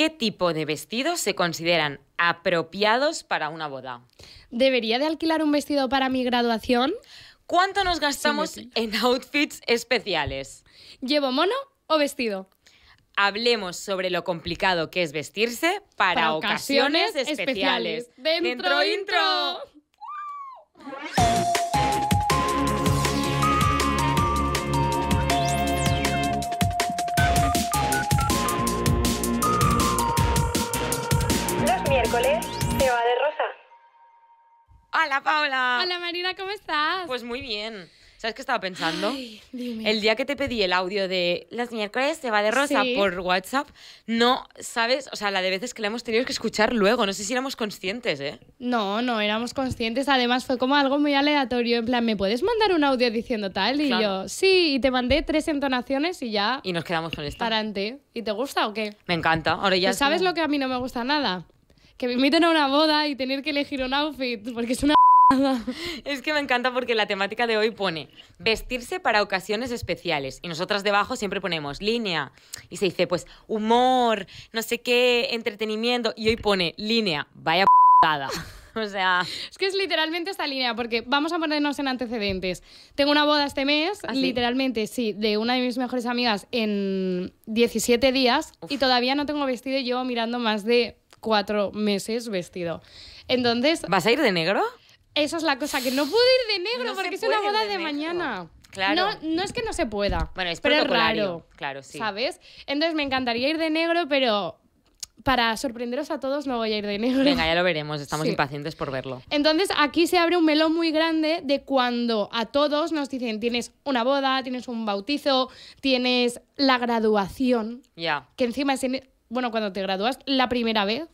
¿Qué tipo de vestidos se consideran apropiados para una boda? ¿Debería de alquilar un vestido para mi graduación? ¿Cuánto nos gastamos en outfits especiales? ¿Llevo mono o vestido? Hablemos sobre lo complicado que es vestirse para, ocasiones, especiales. ¡Dentro, intro! Hola Paula. Hola Marina, ¿cómo estás? Pues muy bien. ¿Sabes qué estaba pensando? dime. El día que te pedí el audio de las miércoles se va de rosa por WhatsApp, no sabes, o sea, la de veces que la hemos tenido que escuchar luego, no sé si éramos conscientes, ¿eh? No, no éramos conscientes, además fue como algo muy aleatorio, en plan, ¿me puedes mandar un audio diciendo tal? Y yo, sí, y te mandé tres entonaciones y ya. Y nos quedamos con esta. ¿Y te gusta o qué? Me encanta, ahora ya. ¿Sabes lo que a mí no me gusta nada? que me inviten a una boda y tener que elegir un outfit, porque es una... Es que me encanta porque la temática de hoy pone vestirse para ocasiones especiales y nosotras debajo siempre ponemos línea y se dice pues humor, no sé qué, entretenimiento y hoy pone línea, vaya boda. O sea. Es que es literalmente esta línea, porque vamos a ponernos en antecedentes. Tengo una boda este mes, ¿Ah, literalmente, sí, de una de mis mejores amigas en 17 días y todavía no tengo vestido yo mirando más de cuatro meses vestido. Entonces... ¿Vas a ir de negro? Esa es la cosa, que no puedo ir de negro porque es una boda de, mañana. Claro. No, es que no se pueda. pero es raro. Claro, sí. ¿Sabes? Entonces me encantaría ir de negro, pero para sorprenderos a todos no voy a ir de negro. Venga, ya lo veremos, estamos impacientes por verlo. Entonces aquí se abre un melón muy grande de cuando a todos nos dicen tienes una boda, tienes un bautizo, tienes la graduación. Ya. Que encima es en bueno, cuando te gradúas la primera vez.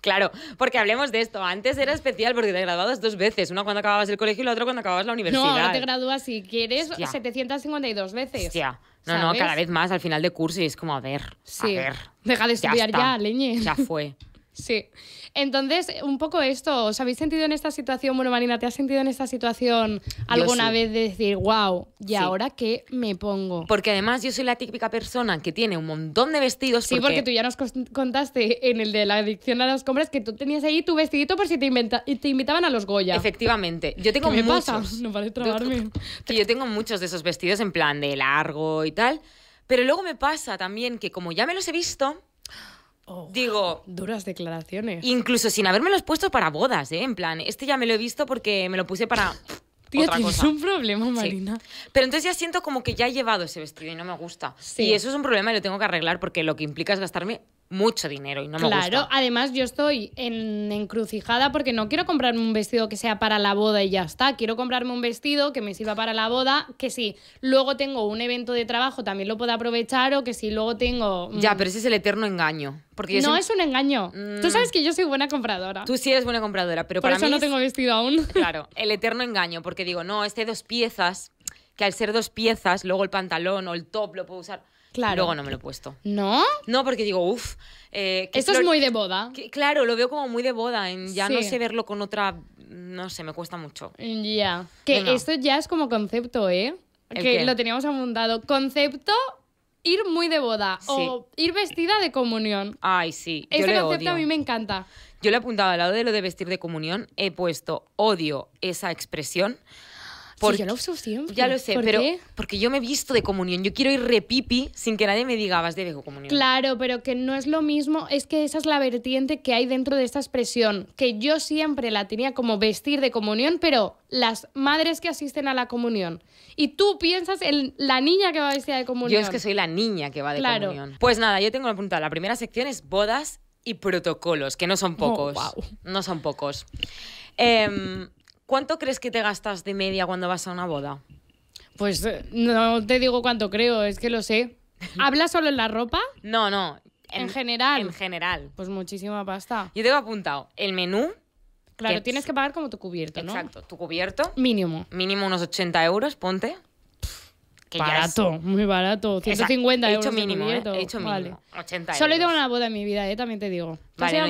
Claro, porque hablemos de esto. Antes era especial porque te graduabas dos veces, una cuando acababas el colegio y la otra cuando acababas la universidad. No, ahora te gradúas si quieres 752 veces. Hostia. No, no, cada vez más al final de curso y es como, a ver, sí. a ver. Deja de estudiar ya, ya leñe. Ya fue. Sí. Entonces, un poco esto, ¿os habéis sentido en esta situación? Bueno, Marina, ¿te has sentido en esta situación alguna vez de decir, wow, ¿y ahora qué me pongo? Porque además yo soy la típica persona que tiene un montón de vestidos. Sí, porque, tú ya nos contaste en el de la adicción a las compras que tú tenías ahí tu vestidito por si te, invitaban a los Goya. Efectivamente. Yo tengo me muchos. Pasa? No vale trabarme. que yo tengo muchos de esos vestidos en plan de largo y tal. Pero luego me pasa también que como ya me los he visto Oh, Digo. Duras declaraciones. Incluso sin haberme los puesto para bodas, ¿eh? En plan, este ya me lo he visto porque me lo puse para. Tío, un problema, Marina. Pero entonces ya siento como que ya he llevado ese vestido y no me gusta. Sí. Y eso es un problema y lo tengo que arreglar porque lo que implica es gastarme mucho dinero y no me claro, gusta. Claro, además yo estoy en encrucijada porque no quiero comprarme un vestido que sea para la boda y ya está. Quiero comprarme un vestido que me sirva para la boda, que si luego tengo un evento de trabajo también lo puedo aprovechar o que si luego tengo... Mm, ya, pero ese es el eterno engaño. Porque no es un engaño. Tú mm. sabes que yo soy buena compradora. Tú sí eres buena compradora, pero Por para eso no tengo vestido aún. Claro, el eterno engaño, porque digo, no, este dos piezas, que al ser dos piezas, luego el pantalón o el top lo puedo usar Claro. Luego no me lo he puesto. ¿No? No, porque digo, uff. Eh, esto es muy de boda. claro, lo veo como muy de boda. ya no sé verlo con otra. No sé, me cuesta mucho. Ya. Que esto ya es como concepto, ¿eh? Que lo teníamos abundado. Concepto ir muy de boda o ir vestida de comunión. Ay, sí. Yo concepto a mí me encanta. Yo le he apuntado al lado de lo de vestir de comunión, he puesto odio esa expresión porque, yo Ya lo sé, ¿Por pero qué? porque yo me he visto de comunión. Yo quiero ir repipi sin que nadie me diga vas de comunión. Claro, pero que no es lo mismo. Es que esa es la vertiente que hay dentro de esta expresión. Que yo siempre la tenía como vestir de comunión, pero las madres que asisten a la comunión. Y tú piensas en la niña que va a vestir de comunión. Yo es que soy la niña que va de claro. comunión. Pues nada, yo tengo la pregunta. La primera sección es bodas y protocolos, que no son oh, pocos. No son pocos. Eh, ¿Cuánto crees que te gastas de media cuando vas a una boda? Pues eh, no te digo cuánto creo, es que lo sé. ¿Hablas solo en la ropa? No, no. En, general. En general. Pues muchísima pasta. Yo tengo apuntado el menú. Claro, tienes que pagar como tu cubierto, ¿no? Exacto, tu cubierto. Mínimo. Mínimo unos 80 euros, ponte. Que barato, muy barato. 150 euros. ¿eh? He hecho mínimo, hecho mínimo. 80 Solo he ido a una boda en mi vida, eh, también te digo yo,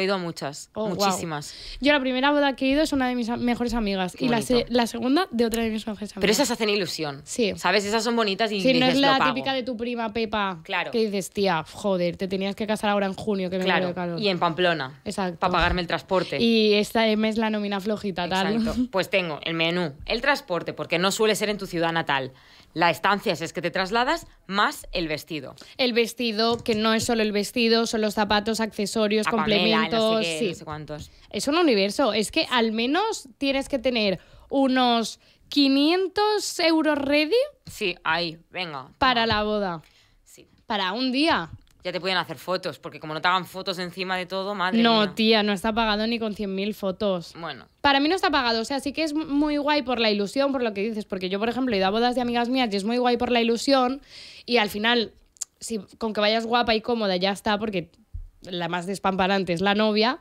he ido a muchas, oh, muchísimas. Yo la primera boda que he ido es una de mis mejores amigas y la, segunda de otra de mis mejores amigas. Pero esas hacen ilusión. Sí. ¿Sabes? Esas son bonitas y Sí, Si no es la típica de tu prima Pepa. Claro. Que dices, tía, joder, te tenías que casar ahora en junio, que me claro. calor. Y en Pamplona. Exacto. Para pagarme el transporte. Y esta M es la nómina flojita, tal. Pues tengo el menú, el transporte, porque no suele ser en tu ciudad natal la estancia, es que te trasladas, más el vestido. El vestido, que no es solo el vestido, son los zapatos, accesorios, complementos. sí. cuántos. Es un universo. Es que al menos tienes que tener unos 500 euros ready. Sí, ahí, venga. Para la boda. Sí. Para un día ya te pueden hacer fotos, porque como no te hagan fotos encima de todo, madre No, tía, no está pagado ni con 100.000 fotos. Bueno. Para mí no está pagado, o sea, sí que es muy guay por la ilusión, por lo que dices, porque yo, por ejemplo, he ido a bodas de amigas mías y es muy guay por la ilusión y al final, con que vayas guapa y cómoda ya está, porque la más despamparante es la novia,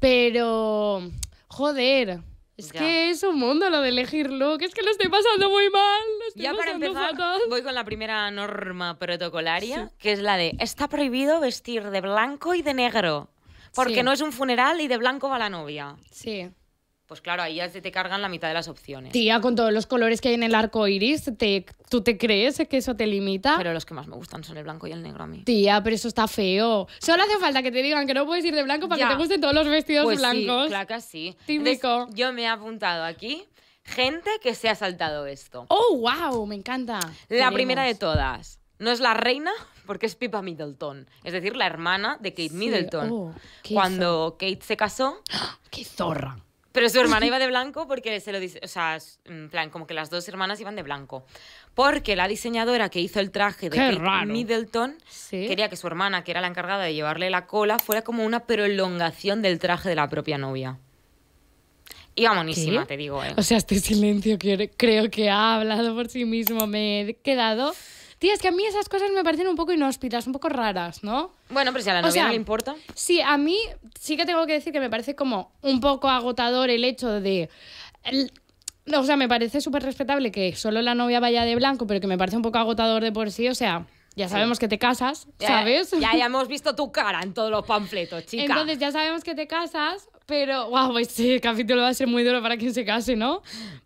pero joder, es que es un mundo lo de elegirlo, que es que lo estoy pasando muy mal. estoy ya para empezar, voy con la primera norma protocolaria, que es la de, está prohibido vestir de blanco y de negro, porque no es un funeral y de blanco va la novia. Sí pues claro, ahí ya te cargan la mitad de las opciones. Tía, con todos los colores que hay en el arco iris, ¿tú te crees que eso te limita? Pero los que más me gustan son el blanco y el negro a mí. Tía, pero eso está feo. Solo hace falta que te digan que no puedes ir de blanco para que te gusten todos los vestidos pues blancos. Sí, claro sí. Típico. yo me he apuntado aquí gente que se ha saltado esto. ¡Oh, wow! Me encanta. La primera de todas. No es la reina, porque es Pippa Middleton, es decir, la hermana de Kate Middleton. Oh, Cuando Kate se casó. ¡Qué zorra! Pero su hermana iba de blanco porque se lo dice, o sea, en plan, como que las dos hermanas iban de blanco. Porque la diseñadora que hizo el traje de Middleton quería que su hermana, que era la encargada de llevarle la cola, fuera como una prolongación del traje de la propia novia. Iba monísima, te digo. Eh. O sea, este silencio que creo que ha hablado por sí mismo. Me he quedado Tía, es que a mí esas cosas me parecen un poco inhóspitas, un poco raras, ¿no? Bueno, pero si a la novia no le importa. Sí, a mí sí que tengo que decir que me parece como un poco agotador el hecho de... o sea, me parece súper respetable que solo la novia vaya de blanco, pero que me parece un poco agotador de por sí, o sea... Ya sabemos que te casas, ¿sabes? Ya, ya, hemos visto tu cara en todos los panfletos, chica. Entonces ya sabemos que te casas, pero, wow, pues, este capítulo va a ser muy duro para quien se case, ¿no?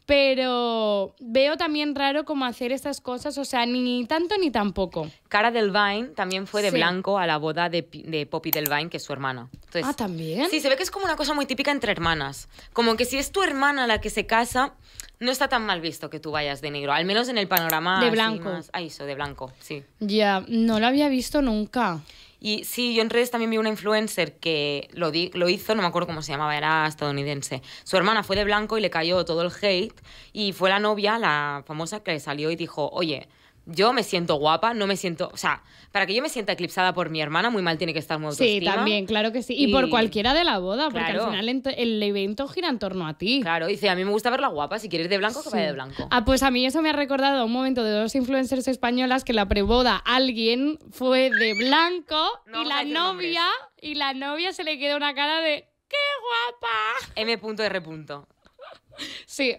Pero veo también raro cómo hacer estas cosas, o sea, ni tanto ni tampoco. Cara del Delvine también fue de blanco a la boda de, de Poppy Delvine, que es su hermana. ah, también. Sí, se ve que es como una cosa muy típica entre hermanas. Como que si es tu hermana la que se casa, no está tan mal visto que tú vayas de negro, al menos en el panorama. De blanco. Ahí, eso, de blanco, sí. Ya, no lo había visto nunca. Y sí, yo en redes también vi una influencer que lo, lo hizo, no me acuerdo cómo se llamaba, era estadounidense. Su hermana fue de blanco y le cayó todo el hate y fue la novia, la famosa, que le salió y dijo, oye, yo me siento guapa, no me siento, o sea, para que yo me sienta eclipsada por mi hermana, muy mal tiene que estar muy Sí, también, claro que sí. Y, por cualquiera de la boda, porque al final el evento gira en torno a ti. Claro, dice, a mí me gusta verla guapa, si quieres de blanco, que vaya de blanco. Ah, pues a mí eso me ha recordado un momento de dos influencers españolas que la preboda alguien fue de blanco y la novia y la novia se le queda una cara de ¡qué guapa! M.R. Sí.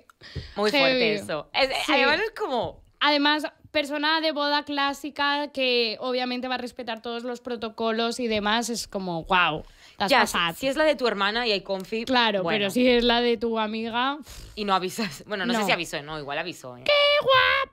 Muy fuerte eso. sí. Además es como Además, persona de boda clásica que obviamente va a respetar todos los protocolos y demás, es como, wow. Ya, si, es la de tu hermana y hay confi. Claro, pero si es la de tu amiga. Y no avisas. Bueno, no, sé si avisó, no, igual avisó. ¿eh? ¡Qué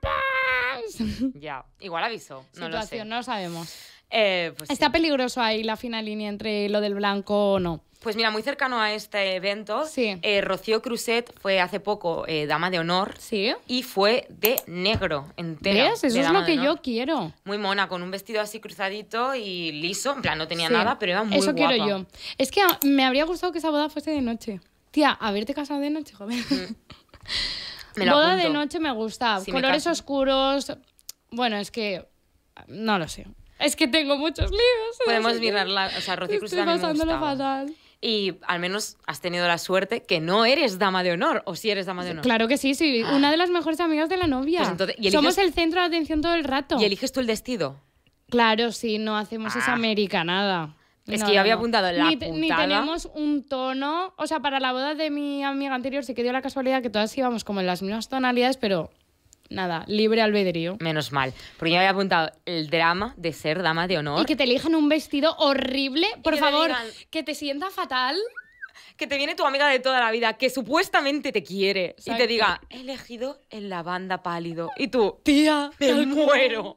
guapas! Ya, igual avisó. No lo no sabemos. Eh, pues Está peligroso ahí la fina línea entre lo del blanco o no. Pues mira, muy cercano a este evento, eh, Rocío Cruzet fue hace poco eh, dama de honor ¿Sí? y fue de negro entero. ¿Ves? Eso es lo que yo quiero. Muy mona, con un vestido así cruzadito y liso, en plan no tenía nada, pero era muy Eso quiero yo. Es que me habría gustado que esa boda fuese de noche. Tía, haberte casado de noche, joven. Mm. La boda de noche me gusta. Colores oscuros. Bueno, es que no lo sé. Es que tengo muchos líos. Podemos mirarla. O sea, Rocío Cruzet Estoy pasándolo fatal y al menos has tenido la suerte que no eres dama de honor, o si eres dama de honor. Claro que sí, sí. una de las mejores amigas de la novia. Pues Somos el centro de atención todo el rato. ¿Y eliges tú el vestido? Claro, sí, no hacemos esa esa ah. nada. Es que yo había apuntado la ni, ni tenemos un tono. O sea, para la boda de mi amiga anterior sí que dio la casualidad que todas íbamos como en las mismas tonalidades, pero nada, libre albedrío. Menos mal. Porque yo había apuntado el drama de ser dama de honor. Y que te elijan un vestido horrible, por favor, que te sienta fatal que te viene tu amiga de toda la vida, que supuestamente te quiere, y te diga, he elegido el lavanda pálido. Y tú, tía, me muero.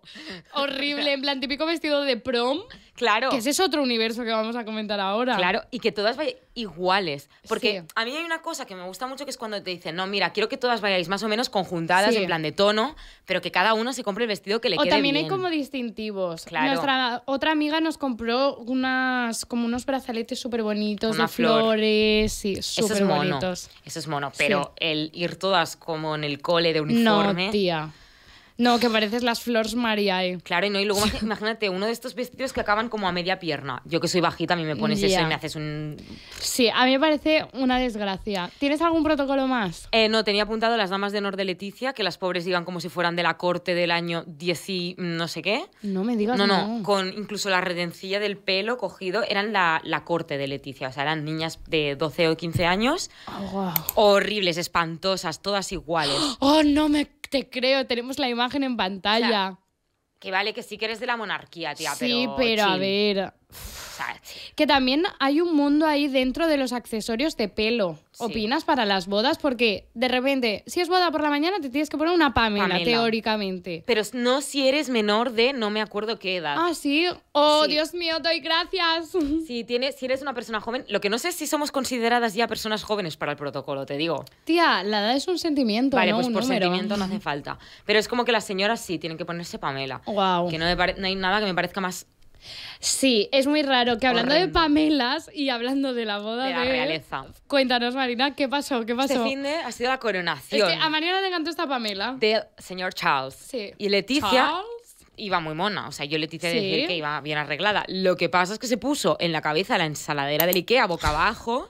Horrible, en plan típico vestido de prom. Claro. Que ese es otro universo que vamos a comentar ahora. Claro, y que todas vayan iguales. Porque a mí hay una cosa que me gusta mucho que es cuando te dicen, no, mira, quiero que todas vayáis más o menos conjuntadas, en plan de tono, pero que cada uno se compre el vestido que le quede O también hay como distintivos. Claro. Nuestra otra amiga nos compró unas, como unos brazaletes súper bonitos de flores. y súper es bonitos. Eso es mono, pero el ir todas como en el cole de uniforme... No, tía. No, que pareces las flores maría eh. Claro, y no, luego imagínate uno de estos vestidos que acaban como a media pierna. Yo que soy bajita, a mí me pones eso y me haces un. Sí, a mí me parece una desgracia. ¿Tienes algún protocolo más? Eh, no, tenía apuntado las damas de honor de Leticia, que las pobres digan como si fueran de la corte del año 10 y no sé qué. No me digas. No, no, no. con incluso la redencilla del pelo cogido, eran la, corte de Leticia. O sea, eran niñas de 12 o 15 años. wow. Ah, Horribles, espantosas, todas iguales. ¡Oh, no me te creo, tenemos la imagen en pantalla. que vale que sí que eres de la monarquía, tía, sí, pero... Sí, pero a ver que también hay un mundo ahí dentro de los accesorios de pelo. ¿Opinas para las bodas? Porque de repente, si es boda por la mañana, te tienes que poner una Pamela, teóricamente. Pero no si eres menor de no me acuerdo qué edad. Ah, sí. Oh, Dios mío, doy gracias. Si, tienes, si eres una persona joven, lo que no sé es si somos consideradas ya personas jóvenes para el protocolo, te digo. Tía, la edad es un sentimiento. Vale, pues por sentimiento no hace falta. Pero es como que las señoras sí tienen que ponerse Pamela. Wow. Que no hay nada que me parezca más Sí, es muy raro que hablando de Pamelas y hablando de la boda de, la Cuéntanos, Marina, ¿qué pasó? ¿Qué pasó? Este fin ha sido la coronación. a Marina le encantó esta Pamela. Del señor Charles. Sí. Y Leticia. iba muy mona. O sea, yo Leticia decía decir que iba bien arreglada. Lo que pasa es que se puso en la cabeza la ensaladera del Ikea boca abajo.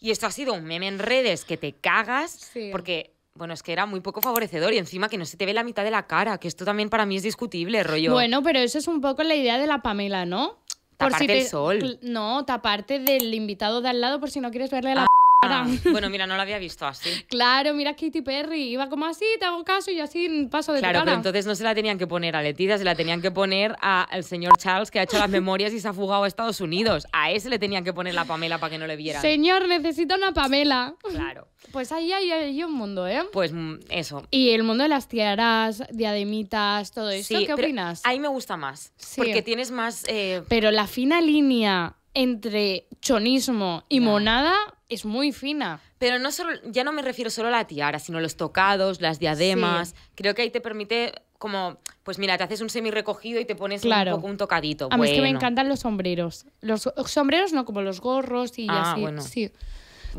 Y esto ha sido un meme en redes que te cagas. Porque bueno, es que era muy poco favorecedor y encima que no se te ve la mitad de la cara, que esto también para mí es discutible, rollo. Bueno, pero eso es un poco la idea de la Pamela, ¿no? Por el sol. No, taparte del invitado de al lado por si no quieres verle la ah, Ah, bueno, mira, no la había visto así. claro, mira Katy Perry, iba como así, te hago caso y así paso de la Claro, entonces no se la tenían que poner a Letizia, se la tenían que poner al señor Charles que ha hecho las memorias y se ha fugado a Estados Unidos. A ese le tenían que poner la Pamela para que no le vieran. Señor, necesito una Pamela. Claro. Pues ahí hay, un mundo, ¿eh? Pues mm, eso. Y el mundo de las tiaras, diademitas, todo eso. ¿Qué opinas? Ahí me gusta más. Sí. Porque tienes más. Eh, pero la fina línea entre chonismo y monada es muy fina. Pero no solo, ya no me refiero solo a la tiara, sino los tocados, las diademas. Creo que ahí te permite como, pues mira, te haces un semi recogido y te pones un poco un tocadito. A mí es que me encantan los sombreros. Los sombreros no, como los gorros y ah, así.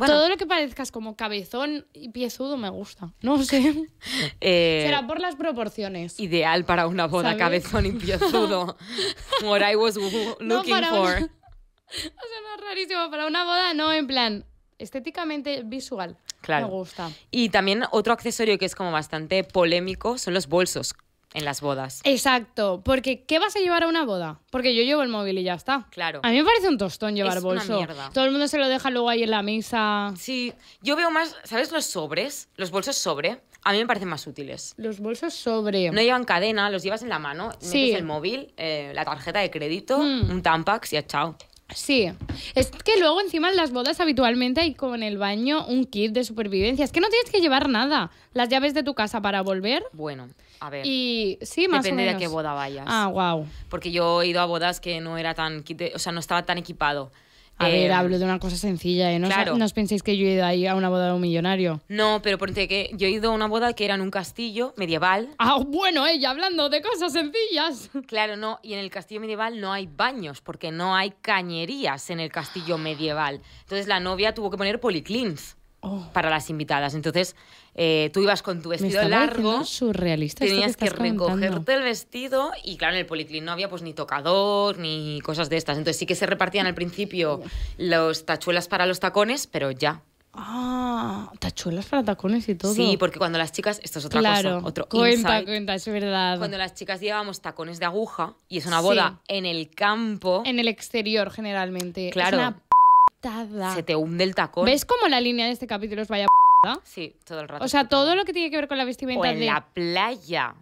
Todo lo que parezcas como cabezón y piezudo me gusta. No sé. Eh, Será por las proporciones. Ideal para una boda cabezón y piezudo. What I was looking for. no es rarísimo. Para una boda, no, en plan, estéticamente visual. Claro. Me gusta. Y también otro accesorio que es como bastante polémico son los bolsos en las bodas. Exacto, porque ¿qué vas a llevar a una boda? Porque yo llevo el móvil y ya está. Claro. A mí me parece un tostón llevar es Todo el mundo se lo deja luego ahí en la mesa. Sí, yo veo más, ¿sabes los sobres? Los bolsos sobre. A mí me parecen más útiles. Los bolsos sobre. No llevan cadena, los llevas en la mano, sí. el móvil, eh, la tarjeta de crédito, mm. un Tampax y ya chao. Sí, es que luego encima en las bodas habitualmente hay con el baño un kit de supervivencia. Es que no tienes que llevar nada. Las llaves de tu casa para volver. Bueno, a ver. Y sí, más Depende de a qué boda vayas. Ah, wow. Porque yo he ido a bodas que no era tan o sea, no estaba tan equipado. A ver, em, hablo de una cosa sencilla, ¿eh? No, os, penséis que yo he ido ahí a una boda de un millonario. No, pero ponte que yo he ido a una boda que era en un castillo medieval. Ah, bueno, ella eh, hablando de cosas sencillas. Claro, no, y en el castillo medieval no hay baños, porque no hay cañerías en el castillo medieval. Entonces la novia tuvo que poner policlins. Oh. para las invitadas. Entonces, eh, tú ibas con tu vestido largo, surrealista tenías que, recogerte el vestido y claro, en el policlín no había pues ni tocador ni cosas de estas. Entonces sí que se repartían al principio los tachuelas para los tacones, pero ya, Ah, tachuelas para tacones y todo. Sí, porque cuando las chicas, esto es otra cosa, otro cuenta, es verdad. Cuando las chicas llevábamos tacones de aguja y es una boda en el campo, en el exterior generalmente, claro, es una se te hunde el tacón. ¿Ves cómo la línea de este capítulo es vaya Sí, todo el rato. O sea, todo lo que tiene que ver con la vestimenta. O en la playa.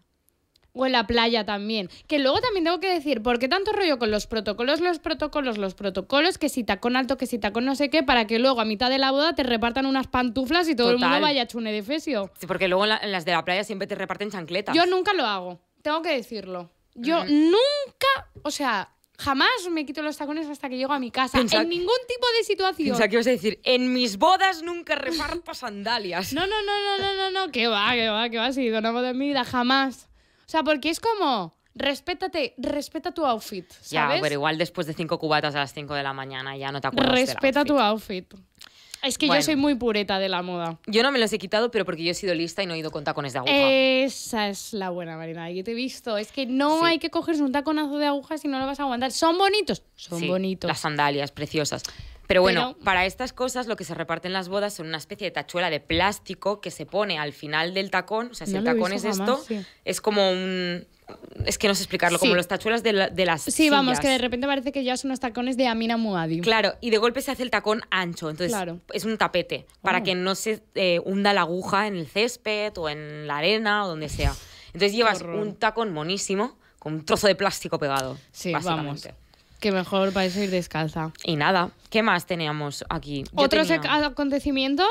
O en la playa también. Que luego también tengo que decir, ¿por qué tanto rollo con los protocolos, los protocolos, los protocolos? Que si tacón alto, que si tacón no sé qué, para que luego a mitad de la boda te repartan unas pantuflas y todo el mundo vaya chune de fesio. Sí, porque luego las de la playa siempre te reparten chancletas. Yo nunca lo hago, tengo que decirlo. Yo nunca, o sea, Jamás me quito los tacones hasta que llego a mi casa. en ningún tipo de situación. sea, que ibas a decir, en mis bodas nunca reparto sandalias. No, no, no, no, no, no, no. Que va, que va, que va. Si donamos de mi vida, jamás. O sea, porque es como respétate, respeta tu outfit. ¿sabes? Ya, pero igual después de cinco cubatas a las cinco de la mañana ya no te acuerdas. Respeta del outfit. tu outfit. Es que yo soy muy pureta de la moda. Yo no me los he quitado, pero porque yo he sido lista y no he ido con tacones de aguja. Esa es la buena, Marina. Yo te he visto. Es que no hay que cogerse un taconazo de aguja si no lo vas a aguantar. Son bonitos. Son bonitos. Las sandalias preciosas. Pero bueno, para estas cosas lo que se reparte en las bodas son una especie de tachuela de plástico que se pone al final del tacón. O sea, si el tacón es esto, es como un, es que no sé explicarlo, como los tachuelas de, las. Sí, vamos, que de repente parece que ya son unos tacones de Amina Muadi. Claro, y de golpe se hace el tacón ancho, entonces es un tapete para oh. que no se eh, hunda la aguja en el césped o en la arena o donde sea. Entonces llevas un tacón monísimo con un trozo de plástico pegado. Sí, básicamente. Que mejor para a ir descalza. Y nada, ¿qué más teníamos aquí? ¿Otros acontecimientos?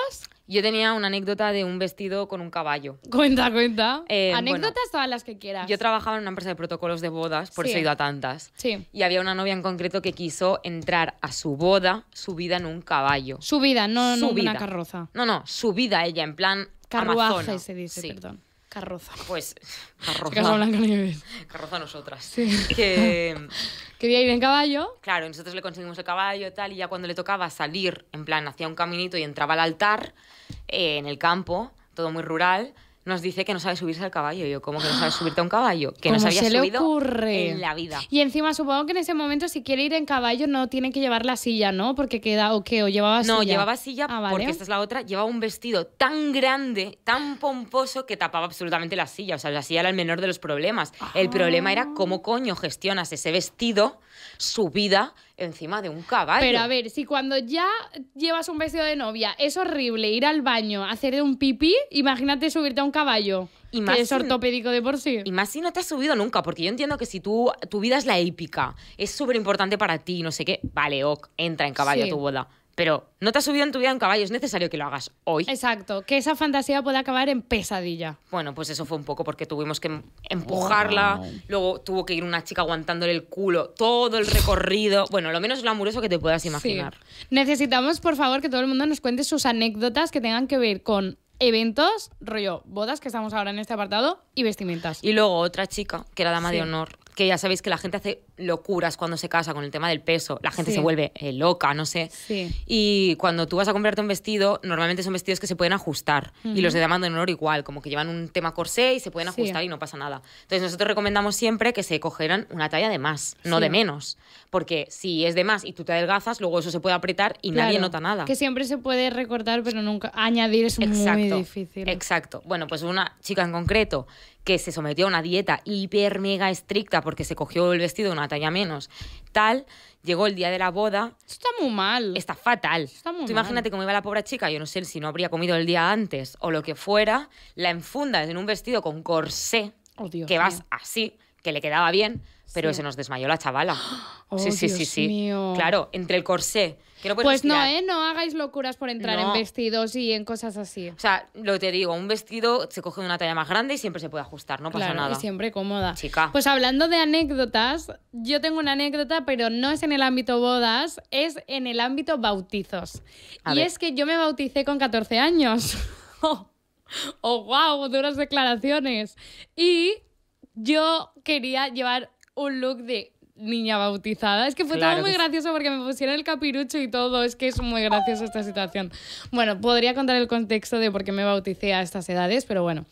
Yo tenía una anécdota de un vestido con un caballo. Cuenta, cuenta. Eh, Anécdotas todas las que quieras. Yo trabajaba en una empresa de protocolos de bodas, por eso he ido a tantas. Sí. Y había una novia en concreto que quiso entrar a su boda subida en un caballo. Subida, no, en no una carroza. No, no, subida ella, en plan. Carruaje se dice, perdón. Carroza. Pues, carroza. Carroza nosotras. Sí. Que... Quería ir en caballo. Claro, nosotros le conseguimos el caballo y tal, y ya cuando le tocaba salir, en plan, hacía un caminito y entraba al altar eh, en el campo, todo muy rural, nos dice que no sabe subirse al caballo. Yo, ¿cómo que no sabe subirte a un caballo? Que no se en la vida. Y encima supongo que en ese momento si quiere ir en caballo no tiene que llevar la silla, ¿no? Porque queda o qué, o llevaba silla. No, llevaba silla ah, porque esta es la otra, llevaba un vestido tan grande, tan pomposo que tapaba absolutamente la silla, o sea, la silla era el menor de los problemas. El ah. problema era cómo coño gestionas ese vestido, subida encima de un caballo. Pero a ver, si cuando ya llevas un vestido de novia es horrible ir al baño, hacer un pipí, imagínate subirte a un caballo. Y más que es ortopédico de por sí. Y más si no te has subido nunca, porque yo entiendo que si tú, tu vida es la épica, es súper importante para ti, no sé qué, vale, ok, entra en caballo a tu boda pero no te has subido en tu vida un caballo, es necesario que lo hagas hoy. Exacto, que esa fantasía pueda acabar en pesadilla. Bueno, pues eso fue un poco porque tuvimos que empujarla, luego tuvo que ir una chica aguantándole el culo todo el recorrido, bueno, lo menos lo amoroso que te puedas imaginar. Necesitamos, por favor, que todo el mundo nos cuente sus anécdotas que tengan que ver con eventos, rollo, bodas, que estamos ahora en este apartado, y vestimentas. Y luego otra chica, que era dama de honor, que ya sabéis que la gente hace locuras cuando se casa con el tema del peso. La gente se vuelve eh, loca, no sé. Y cuando tú vas a comprarte un vestido, normalmente son vestidos que se pueden ajustar. Y los de dama de honor igual, como que llevan un tema corsé y se pueden ajustar y no pasa nada. Entonces nosotros recomendamos siempre que se cogeran una talla de más, no de menos. Porque si es de más y tú te adelgazas, luego eso se puede apretar y nadie nota nada. Que siempre se puede recortar, pero nunca añadir es muy difícil. Exacto. Bueno, pues una chica en concreto que se sometió a una dieta hiper mega estricta porque se cogió el vestido una talla menos, tal, llegó el día de la boda. está muy mal. Está fatal. imagínate cómo iba la pobre chica, yo no sé si no habría comido el día antes o lo que fuera, la enfundas en un vestido con corsé, oh, que vas así, que le quedaba bien, pero se nos desmayó la chavala. Oh, sí, sí, sí, sí. Claro, entre el corsé. pues no, ¿eh? No hagáis locuras por entrar en vestidos y en cosas así. O sea, lo te digo, un vestido se coge de una talla más grande y siempre se puede ajustar, no pasa claro, nada. Y siempre cómoda. Chica. Pues hablando de anécdotas, yo tengo una anécdota, pero no es en el ámbito bodas, es en el ámbito bautizos. y es que yo me bauticé con 14 años. ¡Oh, wow! Oh, duras declaraciones. Y yo quería llevar un look de niña bautizada. Es que fue todo muy gracioso porque me pusieron el capirucho y todo. Es que es muy gracioso esta situación. Bueno, podría contar el contexto de por qué me bauticé a estas edades, pero bueno.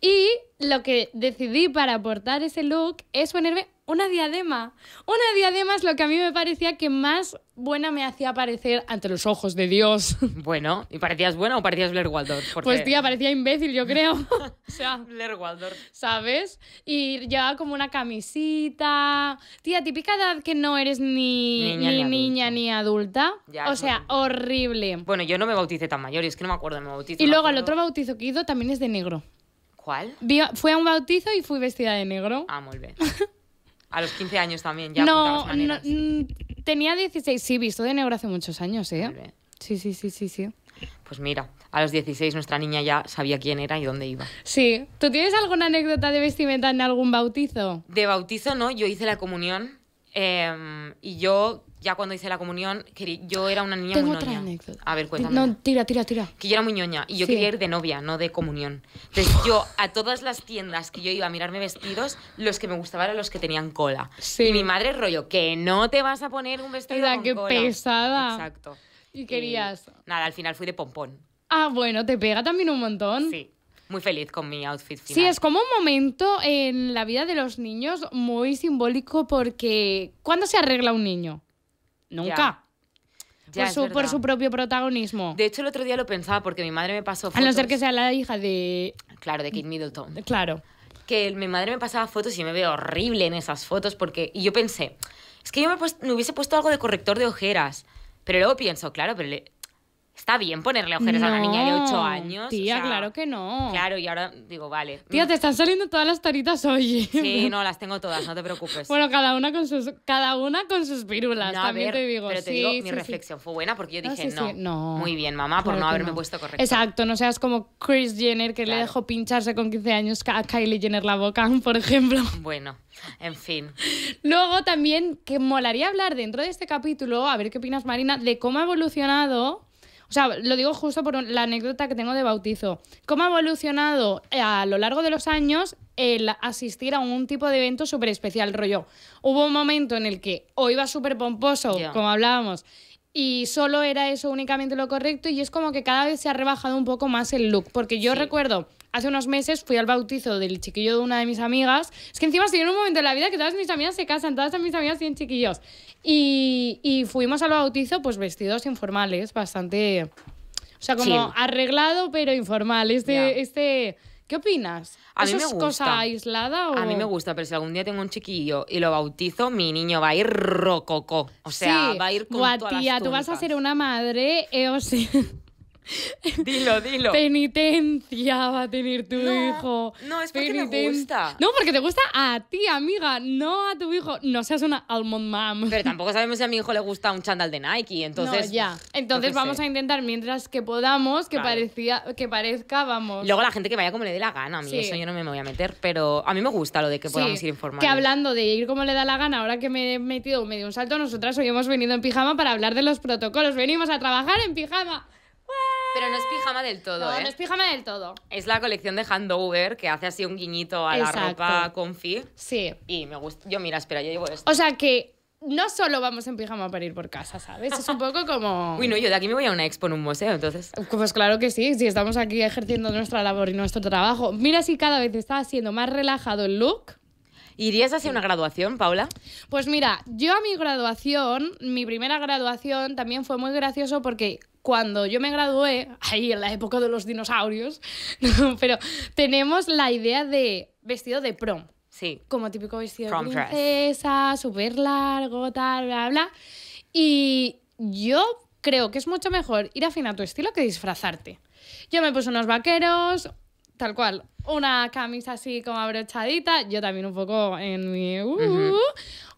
Y lo que decidí para aportar ese look es ponerme una diadema. Una diadema es lo que a mí me parecía que más buena me hacía parecer ante los ojos de Dios. Bueno, ¿y parecías buena o parecías Blair Waldorf? Pues tía, parecía imbécil, yo creo. o sea, Blair Waldorf. ¿Sabes? Y llevaba como una camisita. Tía, típica edad que no eres ni niña ni, adulta. o sea, horrible. Bueno, yo no me bauticé tan mayor, y es que no me acuerdo, de mi bautizo. Y luego el otro bautizo que hizo también es de negro. ¿Cuál? Fui a un bautizo y fui vestida de negro. Ah, muy bien. A los 15 años también, ya. No, mm, tenía 16, sí, visto de negro hace muchos años, ¿eh? Sí, sí, sí, sí, sí. Pues mira, a los 16 nuestra niña ya sabía quién era y dónde iba. Sí. ¿Tú tienes alguna anécdota de vestimenta en algún bautizo? De bautizo no, yo hice la comunión Em, y yo, ya cuando hice la comunión, yo era una niña muy ñoña. anécdota. A ver, cuéntame. No, tira, tira, tira. Que yo era muy ñoña y yo quería ir de novia, no de comunión. Entonces yo a todas las tiendas que yo iba a mirarme vestidos, los que me gustaban eran los que tenían cola. Sí. Y mi madre rollo, que no te vas a poner un vestido con que pesada. Exacto. Y querías. nada, al final fui de pompón. Ah, bueno, te pega también un montón. Sí muy feliz con mi outfit final. Sí, es como un momento en la vida de los niños muy simbólico porque ¿cuándo se arregla un niño? Nunca. Ya. por, su, por, su, propio protagonismo. De hecho, el otro día lo pensaba porque mi madre me pasó fotos. A no ser que sea la hija de. Claro, de Kate Middleton. Claro. Que mi madre me pasaba fotos y me veo horrible en esas fotos porque. Y yo pensé, es que yo me, hubiese puesto algo de corrector de ojeras. Pero luego pienso, claro, pero Está bien ponerle ojeras a la niña de 8 años. Tía, claro que no. Claro, y ahora digo, vale. Tía, mm. te están saliendo todas las taritas hoy. Sí, no, las tengo todas, no te preocupes. bueno, cada una con sus, cada una con sus también ver, te Pero te digo, mi reflexión fue buena porque yo dije, no, muy bien, mamá, por no haberme puesto correcto. Exacto, no seas como Chris Jenner que le dejó pincharse con 15 años a Kylie Jenner la boca, por ejemplo. Bueno, en fin. Luego también que molaría hablar dentro de este capítulo, a ver qué opinas Marina, de cómo ha evolucionado o sea, lo digo justo por la anécdota que tengo de bautizo. ¿Cómo ha evolucionado eh, a lo largo de los años el asistir a un tipo de evento súper especial, rollo? Hubo un momento en el que o iba súper pomposo, como hablábamos, y solo era eso únicamente lo correcto y es como que cada vez se ha rebajado un poco más el look, porque yo recuerdo hace unos meses fui al bautizo del chiquillo de una de mis amigas. Es que encima estoy en un momento de la vida que todas mis amigas se casan, todas mis amigas tienen chiquillos. Y, fuimos al bautizo pues vestidos informales, bastante... O sea, como arreglado pero informal. Este, este ¿Qué opinas? ¿Eso es cosa aislada o...? A mí me gusta, pero si algún día tengo un chiquillo y lo bautizo, mi niño va a ir rococó. O sea, va a ir con tú vas a ser una madre, eh, o sea... Dilo, dilo. Penitencia va a tener tu hijo. No, es porque me gusta. No, porque te gusta a ti, amiga, no a tu hijo. No seas una almond mom. Pero tampoco sabemos si a mi hijo le gusta un chandal de Nike, entonces... No, ya. Entonces vamos a intentar mientras que podamos que, parecía, que parezca, vamos... Luego la gente que vaya como le dé la gana. A mí eso yo no me voy a meter, pero a mí me gusta lo de que podamos ir informando. Que hablando de ir como le da la gana, ahora que me he metido medio un salto, nosotras hoy hemos venido en pijama para hablar de los protocolos. Venimos a trabajar en pijama. Pero no es pijama del todo, no, ¿eh? No, es pijama del todo. Es la colección de Handover que hace así un guiñito a la ropa confi. Sí. Y me gusta. Yo, mira, espera, yo llevo esto. O sea que no solo vamos en pijama para ir por casa, ¿sabes? Es un poco como... Uy, no, yo de aquí me voy a una expo en un museo, entonces. Pues claro que sí, si estamos aquí ejerciendo nuestra labor y nuestro trabajo. Mira si cada vez está siendo más relajado el look. ¿Irías hacia una graduación, Paula? Pues mira, yo a mi graduación, mi primera graduación, también fue muy gracioso porque cuando yo me gradué, ahí en la época de los dinosaurios, pero tenemos la idea de vestido de prom. Sí. Como típico vestido de princesa, súper largo, tal, bla, bla. Y yo creo que es mucho mejor ir afín a tu estilo que disfrazarte. Yo me puse unos vaqueros, tal cual, una camisa así como abrochadita, yo también un poco en mi... Uh,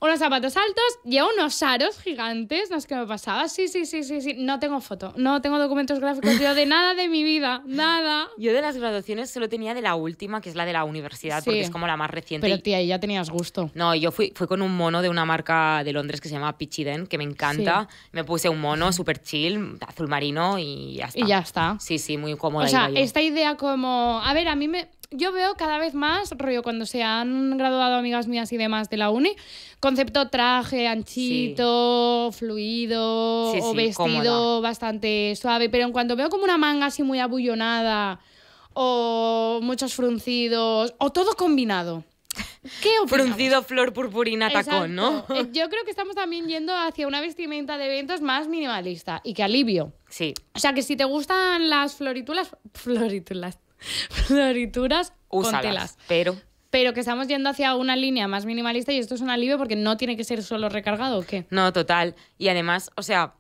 unos zapatos altos, llevo unos aros gigantes, los que me pasaba. Sí, sí, sí, sí, sí. No tengo foto, no tengo documentos gráficos yo de nada de mi vida, nada. Yo de las graduaciones solo tenía de la última, que es la de la universidad, porque es como la más reciente. Pero tía, ya tenías gusto. No, yo fui, con un mono de una marca de Londres que se llama Den, que me encanta. Me puse un mono súper chill, azul marino y ya está. Y ya está. Sí, sí, muy cómoda. O sea, esta idea como, a ver, a mí me, yo veo cada vez más, rollo, cuando se han graduado amigas mías y demás de la uni, concepto traje anchito, fluido o vestido bastante suave. Pero en cuanto veo como una manga así muy abullonada o muchos fruncidos o todo combinado. ¿Qué Fruncido, flor, purpurina, tacón, ¿no? Eh, yo creo que estamos también yendo hacia una vestimenta de eventos más minimalista y que alivio. Sí. O sea, que si te gustan las floritulas, floritulas, florituras con telas. Pero pero que estamos yendo hacia una línea más minimalista y esto es un alivio porque no tiene que ser solo recargado, ¿o qué? No, total. Y además, o sea,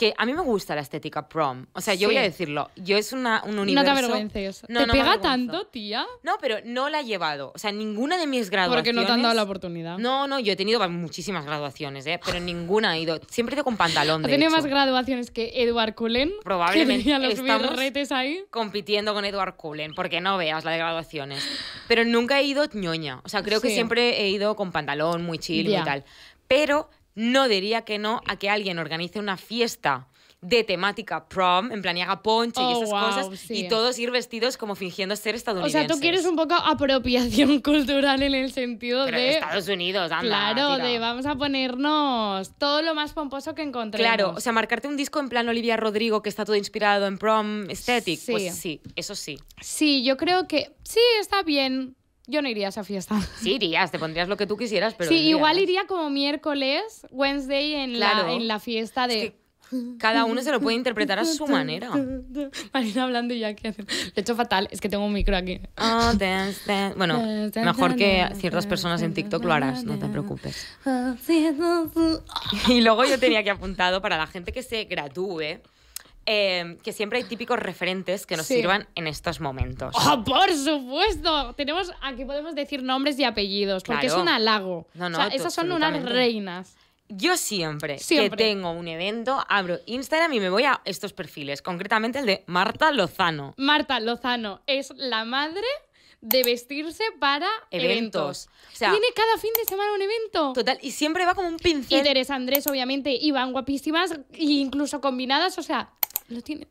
que a mí me gusta la estética prom. O sea, yo voy a decirlo. Yo es una, un universo... No te avergüences. pega tanto, tía? No, pero no la he llevado. O sea, ninguna de mis graduaciones... Porque no te han dado la oportunidad. No, no, yo he tenido muchísimas graduaciones, ¿eh? Pero ninguna he ido... Siempre he ido con pantalón, de He tenido más graduaciones que Eduard Cullen. Probablemente. Que los estamos ahí. compitiendo con Eduard Cullen. Porque no veas la de graduaciones. Pero nunca he ido ñoña. O sea, creo que siempre he ido con pantalón, muy chill y tal. Pero no diría que no a que alguien organice una fiesta de temática prom, en plan y haga ponche y oh, esas cosas, y todos ir vestidos como fingiendo ser estadounidenses. O sea, tú quieres un poco apropiación cultural en el sentido Pero de... Estados Unidos, anda, Claro, de vamos a ponernos todo lo más pomposo que encontremos. Claro, o sea, marcarte un disco en plan Olivia Rodrigo que está todo inspirado en prom aesthetic, pues sí. pues sí, eso sí. Sí, yo creo que sí, está bien. Yo no iría a esa fiesta. Sí irías, te pondrías lo que tú quisieras, pero... Sí, igual iría como miércoles, Wednesday, en, la, en la fiesta de... cada uno se lo puede interpretar a su manera. Marina hablando ya que lo hecho fatal, es que tengo un micro aquí. Ah, bueno, mejor que ciertas personas en TikTok lo harás, no te preocupes. Ah, y luego yo tenía que apuntado para la gente que se gradúe Em, que siempre hay típicos referentes que nos sirvan en estos momentos. ¡Oh, por supuesto! Tenemos, aquí podemos decir nombres y apellidos, porque es un halago. esas son unas reinas. Yo siempre, que tengo un evento, abro Instagram y me voy a estos perfiles, concretamente el de Marta Lozano. Marta Lozano es la madre de vestirse para eventos. Tiene cada fin de semana un evento. Total, y siempre va como un pincel. Y Teresa Andrés, obviamente, y van guapísimas, e incluso combinadas, o sea,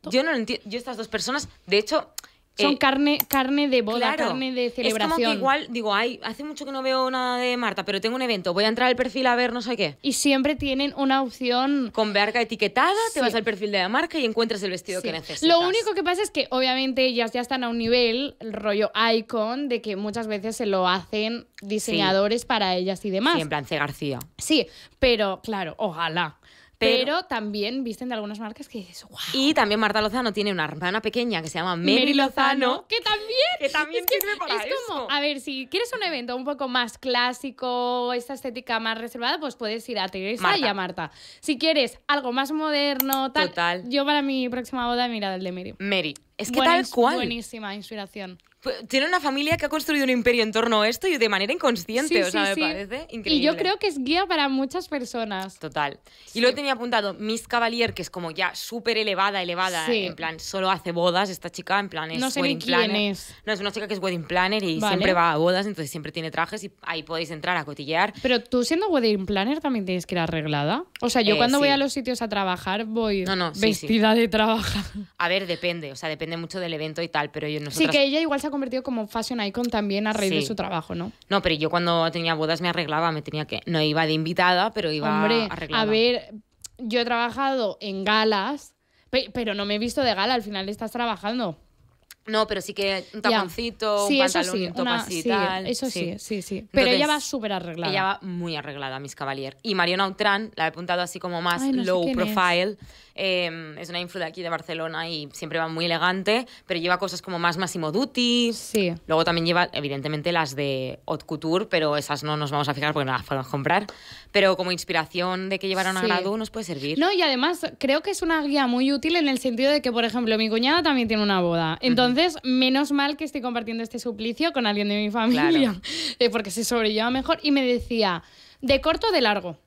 yo no lo entiendo. Yo estas dos personas, de hecho... Eh, Son carne, carne de boda, carne de celebración. Es como igual, digo, ay, hace mucho que no veo nada de Marta, pero tengo un evento, voy a entrar al perfil a ver no sé qué. Y siempre tienen una opción... Con verga etiquetada, te vas al perfil de la marca y encuentras el vestido que necesitas. Lo único que pasa es que obviamente ellas ya están a un nivel, el rollo icon, de que muchas veces se lo hacen diseñadores para ellas y demás. Sí, en plan C. García. Sí, pero claro, ojalá. Pero, también visten de algunas marcas que es wow. Y también Marta Lozano tiene una hermana pequeña que se llama Mary, Lozano, Que también. Que también es sirve es Como, a ver, si quieres un evento un poco más clásico, esta estética más reservada, pues puedes ir a Teresa y a Marta. Si quieres algo más moderno, tal. Total. Yo para mi próxima boda he mirado el de Mary. Mary. Es que tal cual. Buenísima inspiración. Pues, tiene una familia que ha construido un imperio en torno a esto y de manera inconsciente, o sea, me parece increíble. Y yo creo que es guía para muchas personas. Total. Y luego tenía apuntado Miss Cavalier, que es como ya súper elevada, elevada, en plan, solo hace bodas esta chica, en plan es no sé Quién es. No, es una chica que es wedding planner y siempre va a bodas, entonces siempre tiene trajes y ahí podéis entrar a cotillear. Pero tú siendo wedding planner también tienes que ir arreglada. O sea, yo eh, cuando voy a los sitios a trabajar voy vestida de trabajar. A ver, depende, o sea, depende mucho del evento y tal, pero yo no Sí, que ella igual se convertido como fashion icon también a raíz de su trabajo, ¿no? No, pero yo cuando tenía bodas me arreglaba, me tenía que. No iba de invitada, pero iba Hombre, A ver, yo he trabajado en galas, pero no me he visto de gala, al final estás trabajando. No, pero sí que un taponcito, sí, un pantalón, sí, un una, sí, Eso sí, sí, sí. pero ella va súper arreglada. Ella va muy arreglada, Miss Cavalier. Y Marion Autran la he apuntado así como más low profile. Em, es una influ de aquí de Barcelona y siempre va muy elegante, pero lleva cosas como más Massimo Dutti. Sí. Luego también lleva, evidentemente, las de Haute Couture, pero esas no nos vamos a fijar porque no las podemos comprar. Pero como inspiración de que llevaron a gradu nos puede servir. No, y además creo que es una guía muy útil en el sentido de que, por ejemplo, mi cuñada también tiene una boda. Entonces, menos mal que estoy compartiendo este suplicio con alguien de mi familia, eh, porque se sobrelleva mejor. Y me decía, de corto o de largo